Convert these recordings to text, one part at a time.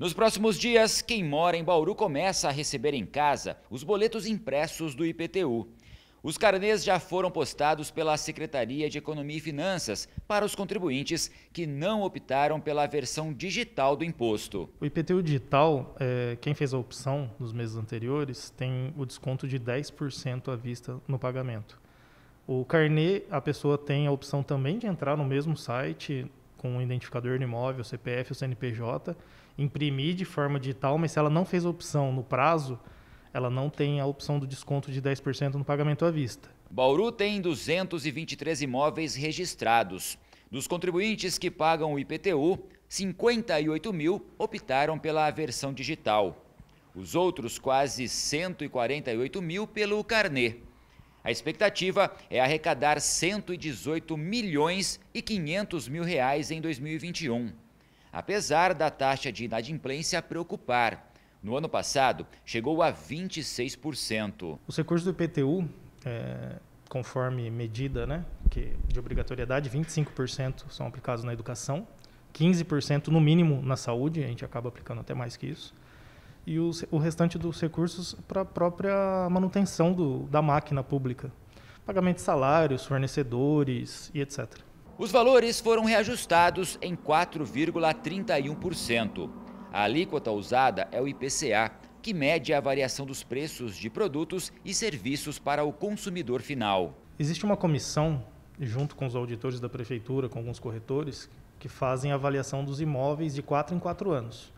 Nos próximos dias, quem mora em Bauru começa a receber em casa os boletos impressos do IPTU. Os carnês já foram postados pela Secretaria de Economia e Finanças para os contribuintes que não optaram pela versão digital do imposto. O IPTU digital, é, quem fez a opção nos meses anteriores, tem o desconto de 10% à vista no pagamento. O carnê, a pessoa tem a opção também de entrar no mesmo site, com o identificador do imóvel, CPF ou CNPJ, imprimir de forma digital, mas se ela não fez a opção no prazo, ela não tem a opção do desconto de 10% no pagamento à vista. Bauru tem 223 imóveis registrados. Dos contribuintes que pagam o IPTU, 58 mil optaram pela versão digital. Os outros quase 148 mil pelo carnet. A expectativa é arrecadar 118 milhões e 500 mil reais em 2021. Apesar da taxa de inadimplência preocupar, no ano passado chegou a 26%. Os recursos do IPTU, é, conforme medida né, que de obrigatoriedade, 25% são aplicados na educação, 15% no mínimo na saúde, a gente acaba aplicando até mais que isso e os, o restante dos recursos para a própria manutenção do, da máquina pública, pagamento de salários, fornecedores e etc. Os valores foram reajustados em 4,31%. A alíquota usada é o IPCA, que mede a variação dos preços de produtos e serviços para o consumidor final. Existe uma comissão, junto com os auditores da prefeitura, com alguns corretores, que fazem a avaliação dos imóveis de 4 em 4 anos.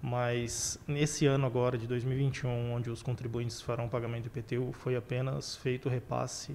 Mas nesse ano agora, de 2021, onde os contribuintes farão o pagamento do IPTU, foi apenas feito o repasse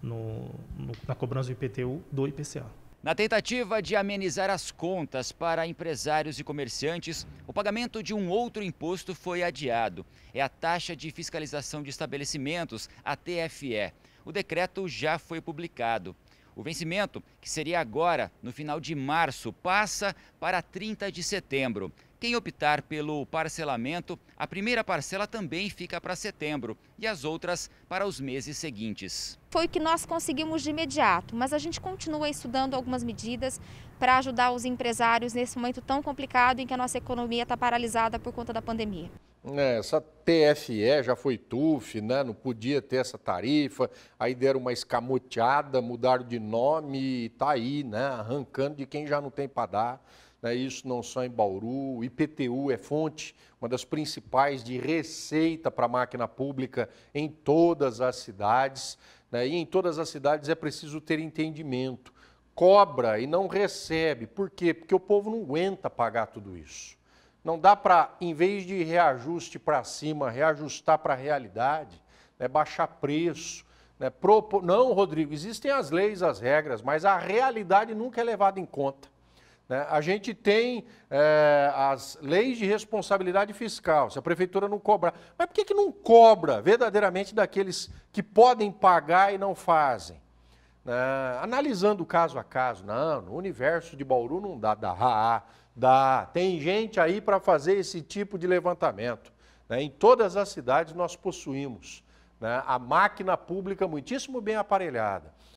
no, no, na cobrança do IPTU do IPCA. Na tentativa de amenizar as contas para empresários e comerciantes, o pagamento de um outro imposto foi adiado. É a taxa de fiscalização de estabelecimentos, a TFE. O decreto já foi publicado. O vencimento, que seria agora, no final de março, passa para 30 de setembro. Quem optar pelo parcelamento, a primeira parcela também fica para setembro e as outras para os meses seguintes. Foi o que nós conseguimos de imediato, mas a gente continua estudando algumas medidas para ajudar os empresários nesse momento tão complicado em que a nossa economia está paralisada por conta da pandemia. É, essa TFE já foi TUF, né? não podia ter essa tarifa, aí deram uma escamoteada, mudaram de nome e está aí, né? arrancando de quem já não tem para dar né, isso não só em Bauru, o IPTU é fonte, uma das principais de receita para a máquina pública em todas as cidades. Né, e em todas as cidades é preciso ter entendimento. Cobra e não recebe. Por quê? Porque o povo não aguenta pagar tudo isso. Não dá para, em vez de reajuste para cima, reajustar para a realidade, né, baixar preço. Né, não, Rodrigo, existem as leis, as regras, mas a realidade nunca é levada em conta. Né? A gente tem é, as leis de responsabilidade fiscal, se a prefeitura não cobrar. Mas por que, que não cobra verdadeiramente daqueles que podem pagar e não fazem? Né? analisando caso a caso, não, no universo de Bauru não dá, dá, dá. Tem gente aí para fazer esse tipo de levantamento. Né? Em todas as cidades nós possuímos né? a máquina pública muitíssimo bem aparelhada.